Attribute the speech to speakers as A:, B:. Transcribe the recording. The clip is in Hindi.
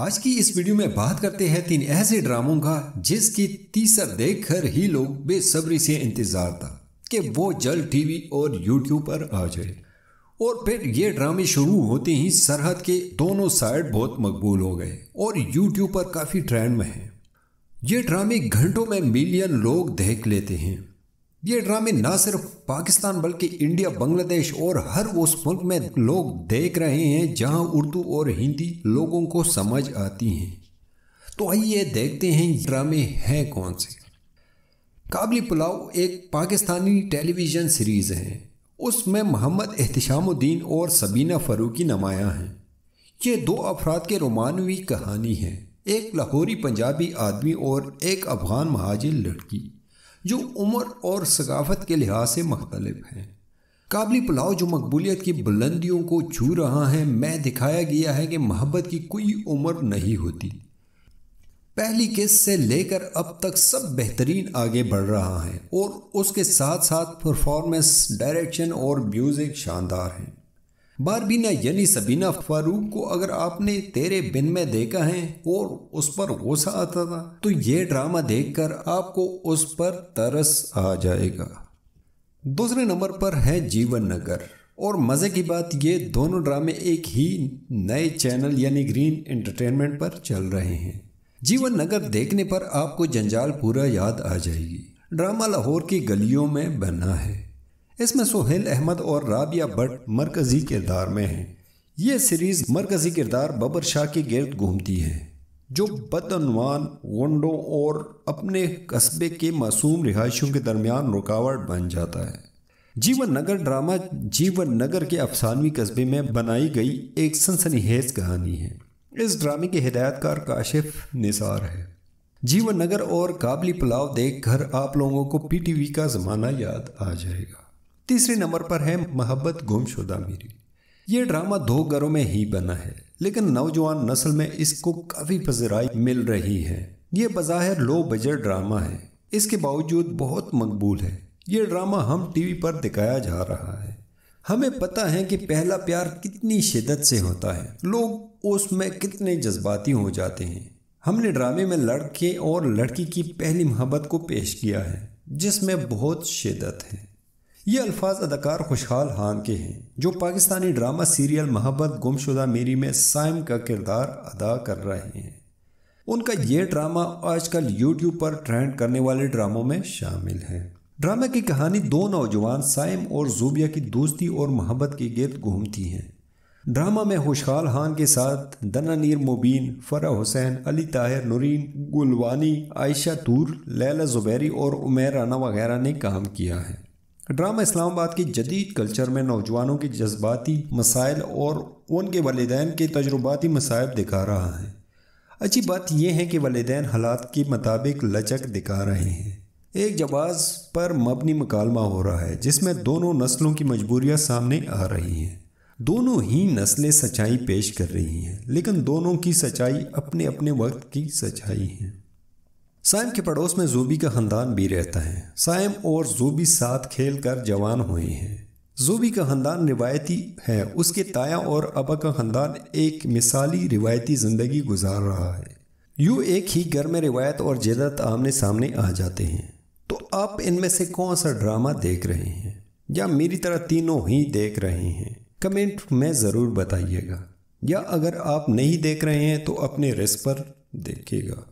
A: आज की इस वीडियो में बात करते हैं तीन ऐसे ड्रामों का जिसकी तीसर देखकर ही लोग बेसब्री से इंतजार था कि वो जल्द टीवी और यूट्यूब पर आ जाए और फिर ये ड्रामे शुरू होते ही सरहद के दोनों साइड बहुत मकबूल हो गए और यूट्यूब पर काफ़ी ट्रेंड में हैं ये ड्रामे घंटों में मिलियन लोग देख लेते हैं ये ड्रामे ना सिर्फ पाकिस्तान बल्कि इंडिया बांग्लादेश और हर उस मुल्क में लोग देख रहे हैं जहां उर्दू और हिंदी लोगों को समझ आती हैं तो आइए देखते हैं ड्रामे हैं कौन से काबली पुलाव एक पाकिस्तानी टेलीविज़न सीरीज़ है उसमें मोहम्मद एहतशामुद्दीन और सबीना फ़रूकी नमाया हैं ये दो अफराद के रोमानवी कहानी है एक लाहौरी पंजाबी आदमी और एक अफ़गान महाजिर लड़की जो उम्र और सकाफत के लिहाज से मुख्तलिफ हैं काबली पुलाव जो मकबूलियत की बुलंदियों को छू रहा है मैं दिखाया गया है कि मोहब्बत की कोई उम्र नहीं होती पहली किस्त से लेकर अब तक सब बेहतरीन आगे बढ़ रहा है और उसके साथ साथ परफॉर्मेंस डायरेक्शन और म्यूज़िक शानदार हैं बारबीना यानी सबीना फारूक को अगर आपने तेरे बिन में देखा है और उस पर गुस्सा आता था तो ये ड्रामा देखकर आपको उस पर तरस आ जाएगा दूसरे नंबर पर है जीवन नगर और मज़े की बात ये दोनों ड्रामे एक ही नए चैनल यानी ग्रीन एंटरटेनमेंट पर चल रहे हैं जीवन नगर देखने पर आपको जंजाल पूरा याद आ जाएगी ड्रामा लाहौर की गलियों में बना है इसमें सोहेल अहमद और राबिया भट्ट मरकजी किरदार में हैं ये सीरीज़ मरकजी किरदार बबर शाह के गर्द घूमती है जो बदनवान वंडों और अपने कस्बे के मासूम रिहाइशों के दरमियान रुकावट बन जाता है जीवन नगर ड्रामा जीवन नगर के अफसानवी कस्बे में बनाई गई एक सनसनीहेज कहानी है इस ड्रामे के हिदायतकार काशिफ निसार है जीवन नगर और काबली पुलाव देख कर आप लोगों को पीटीवी का ज़माना याद आ जाएगा तीसरे नंबर पर है मोहब्बत गुमशुदा मेरी ये ड्रामा दो घरों में ही बना है लेकिन नौजवान नस्ल में इसको काफ़ी पजराई मिल रही है ये बज़ाहिर लो बजट ड्रामा है इसके बावजूद बहुत मकबूल है ये ड्रामा हम टीवी पर दिखाया जा रहा है हमें पता है कि पहला प्यार कितनी शिदत से होता है लोग उसमें कितने जज्बाती हो जाते हैं हमने ड्रामे में लड़के और लड़की की पहली मोहब्बत को पेश किया है जिसमें बहुत शिदत है ये अल्फाज अदाकार खुशहाल खान के हैं जो पाकिस्तानी ड्रामा सीरियल मोहब्बत गुमशुदा मेरी में साइम का किरदार अदा कर रहे हैं उनका ये ड्रामा आजकल यूट्यूब पर ट्रेंड करने वाले ड्रामों में शामिल है ड्रामा की कहानी दो नौजवान साइम और जूबिया की दोस्ती और मोहब्बत के गिर्द घूमती हैं ड्रामा में खुशहाल खान के साथ दनानीर मुबीन फ़रा हुसैन अली ताहिर नूरीन गुलवानी आयशा तूर लैला जुबैरी और उमेर राना वगैरह ने काम किया है ड्रामा इस्लामाबाद की जदीद कल्चर में नौजवानों के जज्बाती मसाइल और उनके वालदेन के तजुर्बाती मसायब दिखा रहा है अच्छी बात यह है कि वालदेन हालात के मुताबिक लचक दिखा रहे हैं एक जवाब पर मबनी मकालमा हो रहा है जिसमें दोनों नस्लों की मजबूरियाँ सामने आ रही हैं दोनों ही नस्लें सच्चाई पेश कर रही हैं लेकिन दोनों की सच्चाई अपने अपने वक्त की सच्चाई है साइम के पड़ोस में जूबी का खानदान भी रहता है साइम और जूबी साथ खेल कर जवान हुए हैं जूबी का खानदान रिवायती है उसके ताया और अबा का खानदान एक मिसाली रिवायती ज़िंदगी गुजार रहा है यूँ एक ही घर में रिवायत और जदत आमने सामने आ जाते हैं तो आप इनमें से कौन सा ड्रामा देख रहे हैं या मेरी तरह तीनों ही देख रहे हैं कमेंट में ज़रूर बताइएगा या अगर आप नहीं देख रहे हैं तो अपने रिस्क पर देखिएगा